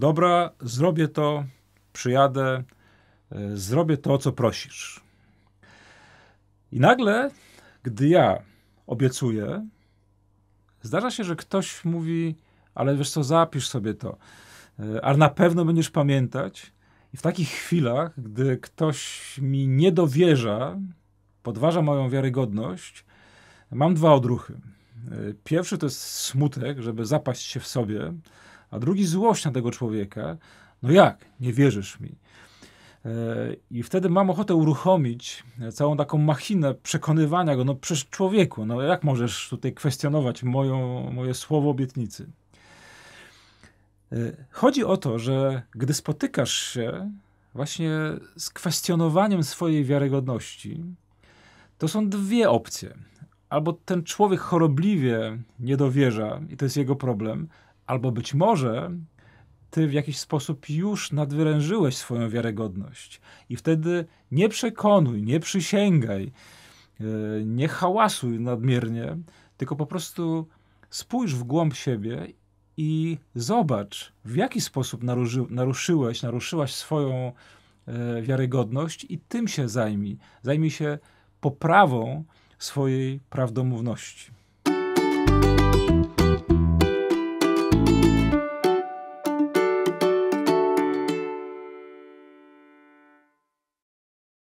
dobra, zrobię to, przyjadę, e, zrobię to, o co prosisz. I nagle, gdy ja obiecuję, zdarza się, że ktoś mówi, ale wiesz co, zapisz sobie to, e, a na pewno będziesz pamiętać. I w takich chwilach, gdy ktoś mi nie dowierza, podważa moją wiarygodność, mam dwa odruchy. E, pierwszy to jest smutek, żeby zapaść się w sobie, a drugi złość na tego człowieka. No jak? Nie wierzysz mi. E, I wtedy mam ochotę uruchomić e, całą taką machinę przekonywania go, no przez człowieku, no jak możesz tutaj kwestionować moją, moje słowo obietnicy? E, chodzi o to, że gdy spotykasz się właśnie z kwestionowaniem swojej wiarygodności, to są dwie opcje. Albo ten człowiek chorobliwie niedowierza i to jest jego problem, Albo być może ty w jakiś sposób już nadwyrężyłeś swoją wiarygodność. I wtedy nie przekonuj, nie przysięgaj, e, nie hałasuj nadmiernie, tylko po prostu spójrz w głąb siebie i zobacz, w jaki sposób naruszy, naruszyłeś, naruszyłaś swoją e, wiarygodność i tym się zajmij. Zajmij się poprawą swojej prawdomówności.